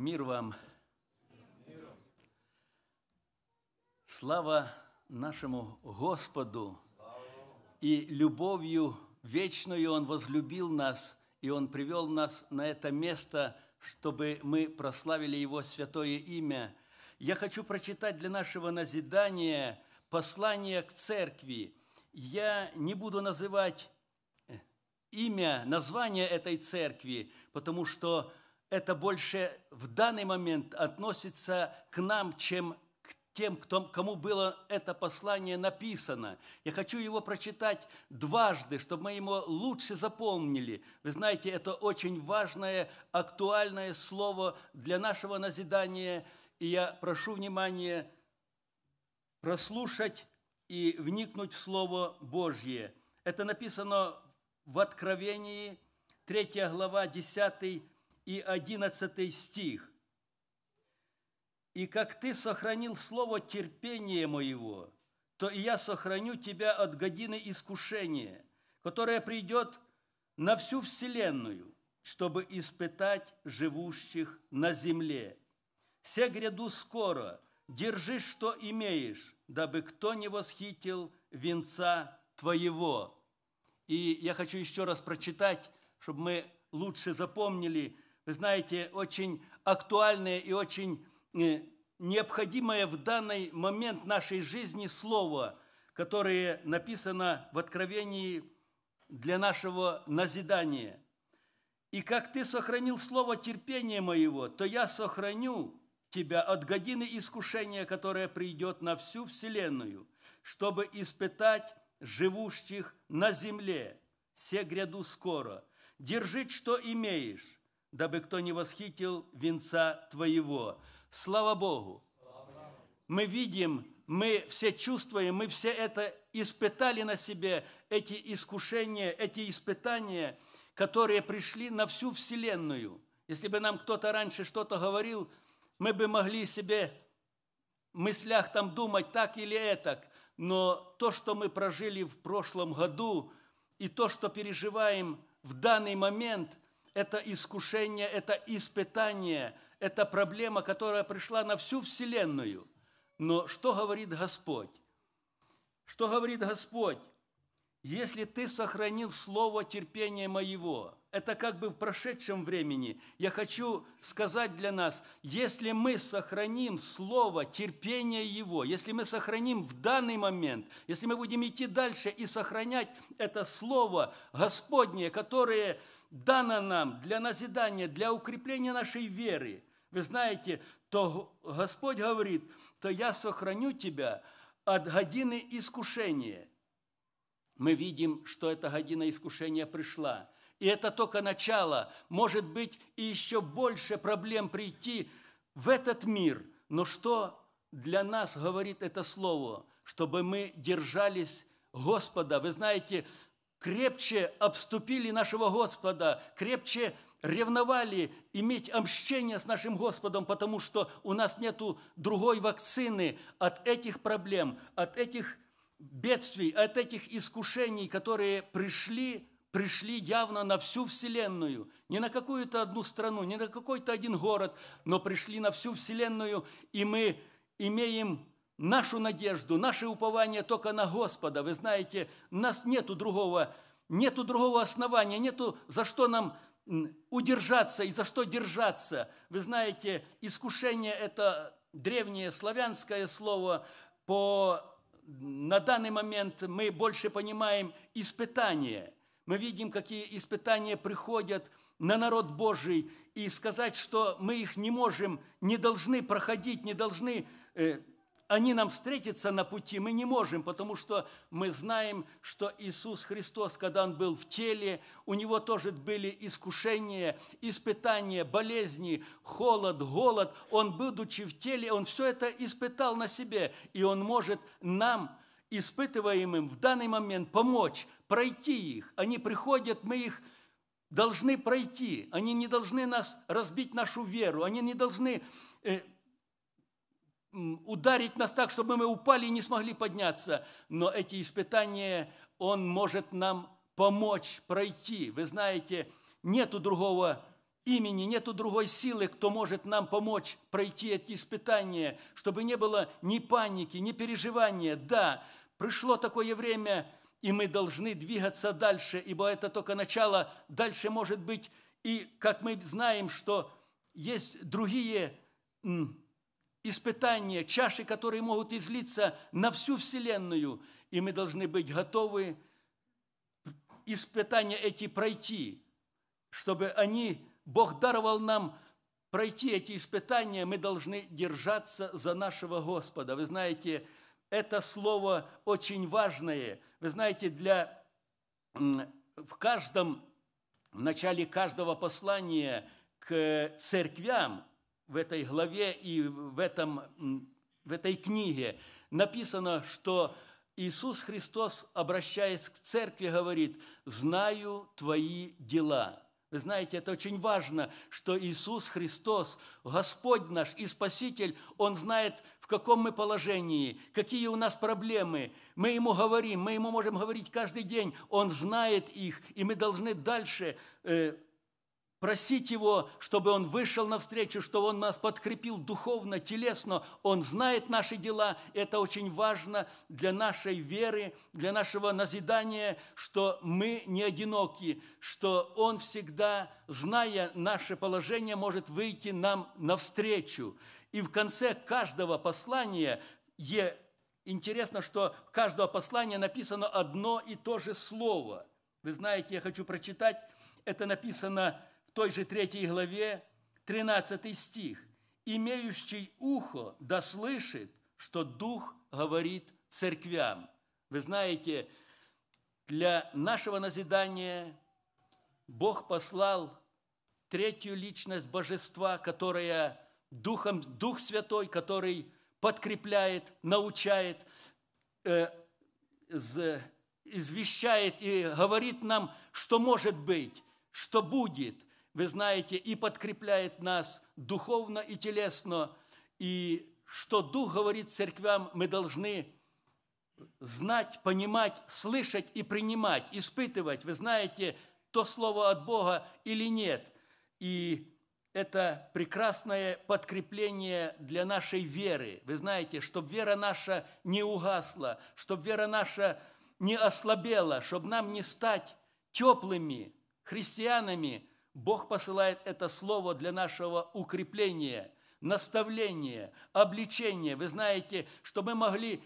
Мир вам! Слава нашему Господу! И любовью вечную Он возлюбил нас, и Он привел нас на это место, чтобы мы прославили Его святое имя. Я хочу прочитать для нашего назидания послание к церкви. Я не буду называть э, имя, название этой церкви, потому что это больше в данный момент относится к нам, чем к тем, кто, кому было это послание написано. Я хочу его прочитать дважды, чтобы мы его лучше запомнили. Вы знаете, это очень важное, актуальное слово для нашего назидания. И я прошу внимания прослушать и вникнуть в Слово Божье. Это написано в Откровении, 3 глава, 10 и 11 стих. «И как ты сохранил слово терпения моего, то и я сохраню тебя от годины искушения, которая придет на всю вселенную, чтобы испытать живущих на земле. Все гряду скоро, держи, что имеешь, дабы кто не восхитил венца твоего». И я хочу еще раз прочитать, чтобы мы лучше запомнили – знаете, очень актуальное и очень э, необходимое в данный момент нашей жизни слово, которое написано в Откровении для нашего назидания. «И как ты сохранил слово терпения моего, то я сохраню тебя от годины искушения, которое придет на всю вселенную, чтобы испытать живущих на земле. Все гряду скоро. Держи, что имеешь, дабы кто не восхитил венца Твоего. Слава Богу! Мы видим, мы все чувствуем, мы все это испытали на себе, эти искушения, эти испытания, которые пришли на всю Вселенную. Если бы нам кто-то раньше что-то говорил, мы бы могли себе в мыслях там думать так или этак, но то, что мы прожили в прошлом году, и то, что переживаем в данный момент, это искушение, это испытание, это проблема, которая пришла на всю Вселенную. Но что говорит Господь? Что говорит Господь? Если ты сохранил слово терпения моего, это как бы в прошедшем времени. Я хочу сказать для нас, если мы сохраним слово, терпение его, если мы сохраним в данный момент, если мы будем идти дальше и сохранять это слово Господнее, которое дано нам для назидания, для укрепления нашей веры, вы знаете, то Господь говорит, то я сохраню тебя от годины искушения. Мы видим, что эта година искушения пришла – и это только начало. Может быть, и еще больше проблем прийти в этот мир. Но что для нас говорит это слово? Чтобы мы держались Господа. Вы знаете, крепче обступили нашего Господа, крепче ревновали иметь общение с нашим Господом, потому что у нас нет другой вакцины от этих проблем, от этих бедствий, от этих искушений, которые пришли пришли явно на всю Вселенную, не на какую-то одну страну, не на какой-то один город, но пришли на всю Вселенную, и мы имеем нашу надежду, наше упование только на Господа. Вы знаете, нас нету другого, нету другого основания, нету за что нам удержаться и за что держаться. Вы знаете, искушение – это древнее славянское слово по на данный момент мы больше понимаем испытание – мы видим, какие испытания приходят на народ Божий, и сказать, что мы их не можем, не должны проходить, не должны э, они нам встретятся на пути, мы не можем, потому что мы знаем, что Иисус Христос, когда Он был в теле, у Него тоже были искушения, испытания, болезни, холод, голод. Он, будучи в теле, Он все это испытал на себе, и Он может нам испытываемым в данный момент помочь, пройти их. Они приходят, мы их должны пройти. Они не должны нас разбить нашу веру. Они не должны э, ударить нас так, чтобы мы упали и не смогли подняться. Но эти испытания Он может нам помочь пройти. Вы знаете, нету другого имени, нету другой силы, кто может нам помочь пройти эти испытания, чтобы не было ни паники, ни переживания. Да, Пришло такое время, и мы должны двигаться дальше, ибо это только начало. Дальше может быть, и как мы знаем, что есть другие испытания, чаши, которые могут излиться на всю Вселенную, и мы должны быть готовы испытания эти пройти, чтобы они, Бог даровал нам пройти эти испытания, мы должны держаться за нашего Господа. Вы знаете, это слово очень важное. Вы знаете, для, в каждом, в начале каждого послания к церквям в этой главе и в, этом, в этой книге написано, что Иисус Христос, обращаясь к церкви, говорит, «Знаю твои дела». Вы знаете, это очень важно, что Иисус Христос, Господь наш и Спаситель, Он знает, в каком мы положении, какие у нас проблемы. Мы Ему говорим, мы Ему можем говорить каждый день. Он знает их, и мы должны дальше э, просить Его, чтобы Он вышел навстречу, чтобы Он нас подкрепил духовно, телесно. Он знает наши дела. Это очень важно для нашей веры, для нашего назидания, что мы не одиноки, что Он всегда, зная наше положение, может выйти нам навстречу. И в конце каждого послания е... интересно, что каждого послания написано одно и то же слово. Вы знаете, я хочу прочитать, это написано той же третьей главе 13 стих. «Имеющий ухо да слышит, что Дух говорит церквям». Вы знаете, для нашего назидания Бог послал третью личность Божества, которая Духом, Дух Святой, который подкрепляет, научает, э, извещает и говорит нам, что может быть, что будет – вы знаете, и подкрепляет нас духовно и телесно. И что Дух говорит церквям, мы должны знать, понимать, слышать и принимать, испытывать. Вы знаете, то слово от Бога или нет. И это прекрасное подкрепление для нашей веры. Вы знаете, чтобы вера наша не угасла, чтобы вера наша не ослабела, чтобы нам не стать теплыми христианами, Бог посылает это слово для нашего укрепления, наставления, обличения. Вы знаете, что мы могли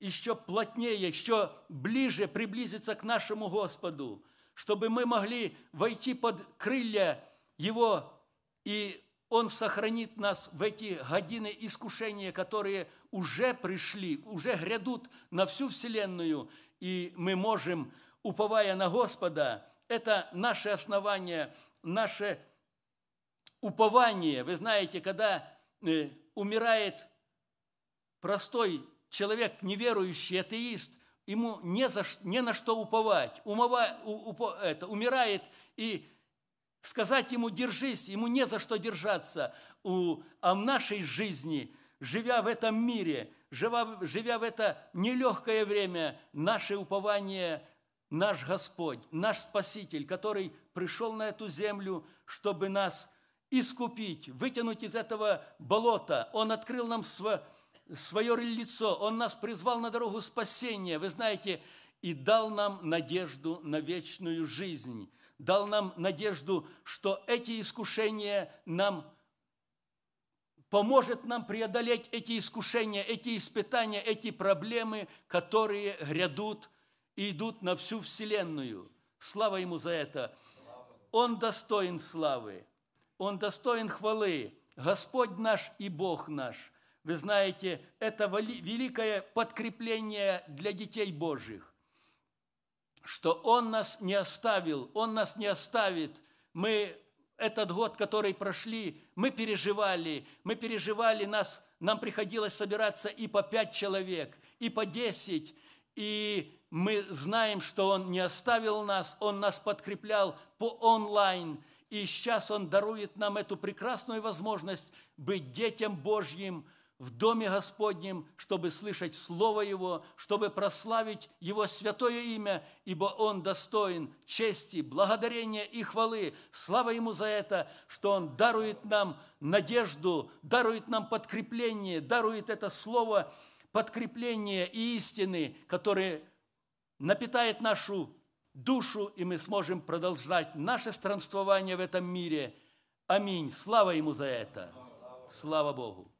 еще плотнее, еще ближе приблизиться к нашему Господу, чтобы мы могли войти под крылья Его, и Он сохранит нас в эти годины искушения, которые уже пришли, уже грядут на всю Вселенную, и мы можем, уповая на Господа, это наше основание, наше упование. Вы знаете, когда э, умирает простой человек, неверующий, атеист, ему не, за, не на что уповать. Умова, у, уп, это, умирает, и сказать ему «держись», ему не за что держаться. У, а в нашей жизни, живя в этом мире, живя, живя в это нелегкое время, наше упование – наш Господь, наш Спаситель, который пришел на эту землю, чтобы нас искупить, вытянуть из этого болота. Он открыл нам свое, свое лицо, Он нас призвал на дорогу спасения, вы знаете, и дал нам надежду на вечную жизнь, дал нам надежду, что эти искушения нам поможет нам преодолеть эти искушения, эти испытания, эти проблемы, которые грядут и идут на всю вселенную. Слава Ему за это. Он достоин славы, Он достоин хвалы. Господь наш и Бог наш. Вы знаете, это великое подкрепление для детей Божьих, что Он нас не оставил, Он нас не оставит. Мы этот год, который прошли, мы переживали, мы переживали нас, нам приходилось собираться и по пять человек, и по десять, и мы знаем, что Он не оставил нас, Он нас подкреплял по онлайн, и сейчас Он дарует нам эту прекрасную возможность быть детям Божьим в Доме Господнем, чтобы слышать Слово Его, чтобы прославить Его святое имя, ибо Он достоин чести, благодарения и хвалы. Слава Ему за это, что Он дарует нам надежду, дарует нам подкрепление, дарует это Слово подкрепление и истины, которые напитает нашу душу, и мы сможем продолжать наше странствование в этом мире. Аминь. Слава Ему за это. Слава Богу.